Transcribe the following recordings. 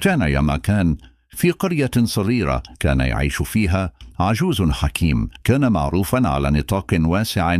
كان يا ما كان في قرية صغيرة كان يعيش فيها عجوز حكيم كان معروفا على نطاق واسع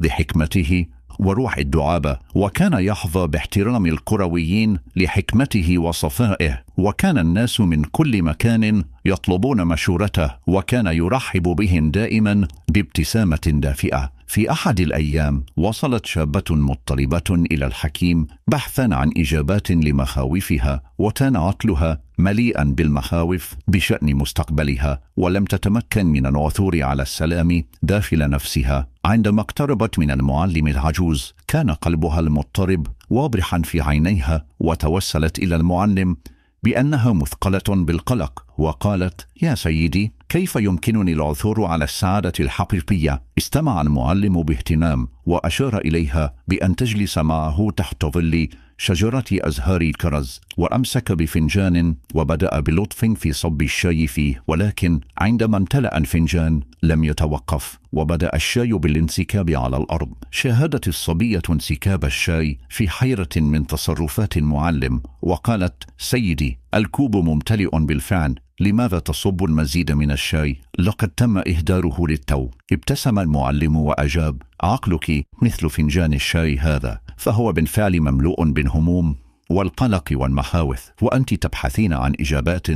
بحكمته وروح الدعابة وكان يحظى باحترام الكرويين لحكمته وصفائه وكان الناس من كل مكان يطلبون مشورته وكان يرحب بهم دائما بابتسامة دافئة في أحد الأيام وصلت شابة مضطربة إلى الحكيم بحثا عن إجابات لمخاوفها وكان عقلها مليئا بالمخاوف بشأن مستقبلها ولم تتمكن من العثور على السلام داخل نفسها عندما اقتربت من المعلم العجوز كان قلبها المضطرب واضحا في عينيها وتوسلت إلى المعلم بأنها مثقلة بالقلق وقالت يا سيدي كيف يمكنني العثور على السعادة الحقيقية؟ استمع المعلم باهتمام وأشار إليها بأن تجلس معه تحت ظلي شجرة أزهار الكرز وأمسك بفنجان وبدأ بلطف في صب الشاي فيه ولكن عندما امتلأ الفنجان لم يتوقف وبدأ الشاي بالانسكاب على الأرض شاهدت الصبية انسكاب الشاي في حيرة من تصرفات المعلم وقالت سيدي الكوب ممتلئ بالفعل لماذا تصب المزيد من الشاي؟ لقد تم إهداره للتو ابتسم المعلم وأجاب عقلك مثل فنجان الشاي هذا فهو بالفعل مملوء بالهموم والقلق والمحاوث وأنت تبحثين عن إجابات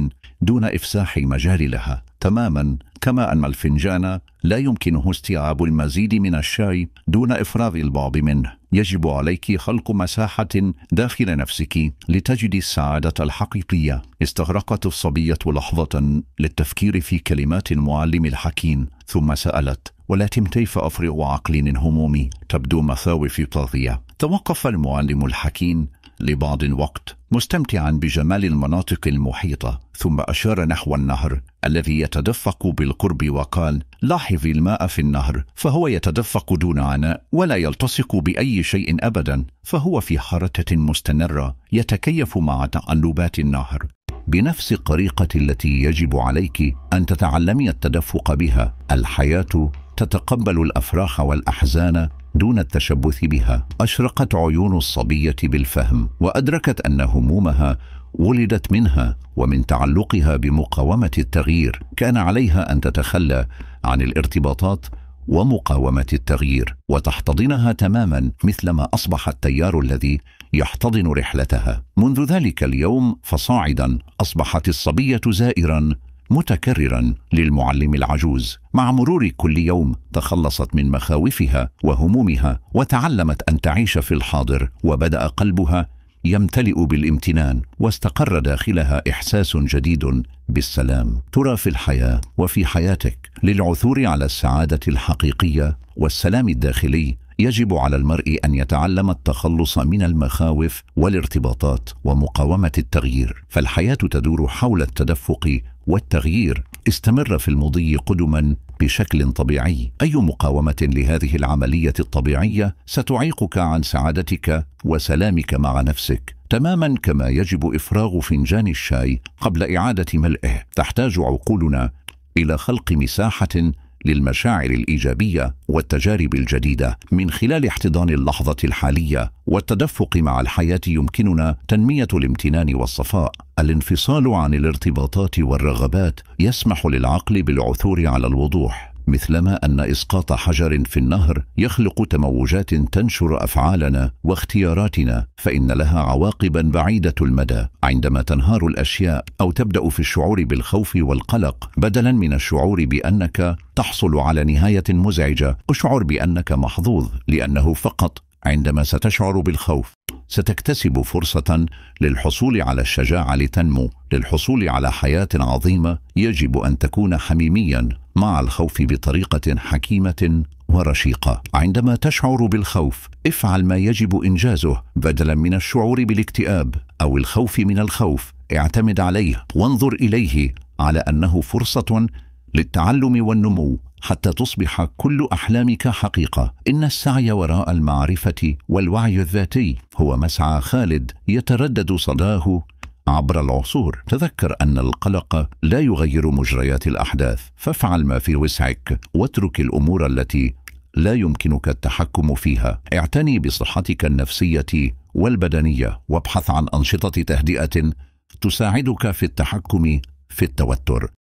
دون إفساح مجال لها تماما كما أن الفنجان لا يمكنه استيعاب المزيد من الشاي دون إفراغ البعض منه يجب عليك خلق مساحة داخل نفسك لتجدي السعادة الحقيقية استغرقت الصبية لحظة للتفكير في كلمات المعلم الحكيم ثم سألت ولكن كيف أفرغ عقلي من همومي تبدو في طاغية توقف المعلم الحكيم لبعض الوقت مستمتعا بجمال المناطق المحيطة ثم أشار نحو النهر الذي يتدفق بالقرب وقال لاحظي الماء في النهر فهو يتدفق دون عناء ولا يلتصق بأي شيء أبدا فهو في حركة مستمرة يتكيف مع تقلبات النهر بنفس الطريقة التي يجب عليك أن تتعلمي التدفق بها الحياة تتقبل الافراح والاحزان دون التشبث بها اشرقت عيون الصبيه بالفهم وادركت ان همومها ولدت منها ومن تعلقها بمقاومه التغيير كان عليها ان تتخلى عن الارتباطات ومقاومه التغيير وتحتضنها تماما مثلما اصبح التيار الذي يحتضن رحلتها منذ ذلك اليوم فصاعدا اصبحت الصبيه زائرا متكررا للمعلم العجوز مع مرور كل يوم تخلصت من مخاوفها وهمومها وتعلمت ان تعيش في الحاضر وبدا قلبها يمتلئ بالامتنان واستقر داخلها إحساس جديد بالسلام ترى في الحياة وفي حياتك للعثور على السعادة الحقيقية والسلام الداخلي يجب على المرء أن يتعلم التخلص من المخاوف والارتباطات ومقاومة التغيير فالحياة تدور حول التدفق والتغيير استمر في المضي قدما بشكل طبيعي اي مقاومه لهذه العمليه الطبيعيه ستعيقك عن سعادتك وسلامك مع نفسك تماما كما يجب افراغ فنجان الشاي قبل اعاده ملئه تحتاج عقولنا الى خلق مساحه للمشاعر الايجابيه والتجارب الجديده من خلال احتضان اللحظه الحاليه والتدفق مع الحياه يمكننا تنميه الامتنان والصفاء الانفصال عن الارتباطات والرغبات يسمح للعقل بالعثور على الوضوح مثلما أن إسقاط حجر في النهر يخلق تموجات تنشر أفعالنا واختياراتنا فإن لها عواقب بعيدة المدى عندما تنهار الأشياء أو تبدأ في الشعور بالخوف والقلق بدلا من الشعور بأنك تحصل على نهاية مزعجة اشعر بأنك محظوظ لأنه فقط عندما ستشعر بالخوف ستكتسب فرصة للحصول على الشجاعة لتنمو للحصول على حياة عظيمة يجب أن تكون حميميا مع الخوف بطريقة حكيمة ورشيقة عندما تشعر بالخوف افعل ما يجب إنجازه بدلا من الشعور بالاكتئاب أو الخوف من الخوف اعتمد عليه وانظر إليه على أنه فرصة للتعلم والنمو حتى تصبح كل احلامك حقيقه ان السعي وراء المعرفه والوعي الذاتي هو مسعى خالد يتردد صداه عبر العصور تذكر أن القلق لا يغير مجريات الأحداث فافعل ما في وسعك واترك الأمور التي لا يمكنك التحكم فيها اعتني بصحتك النفسية والبدنية وابحث عن أنشطة تهدئة تساعدك في التحكم في التوتر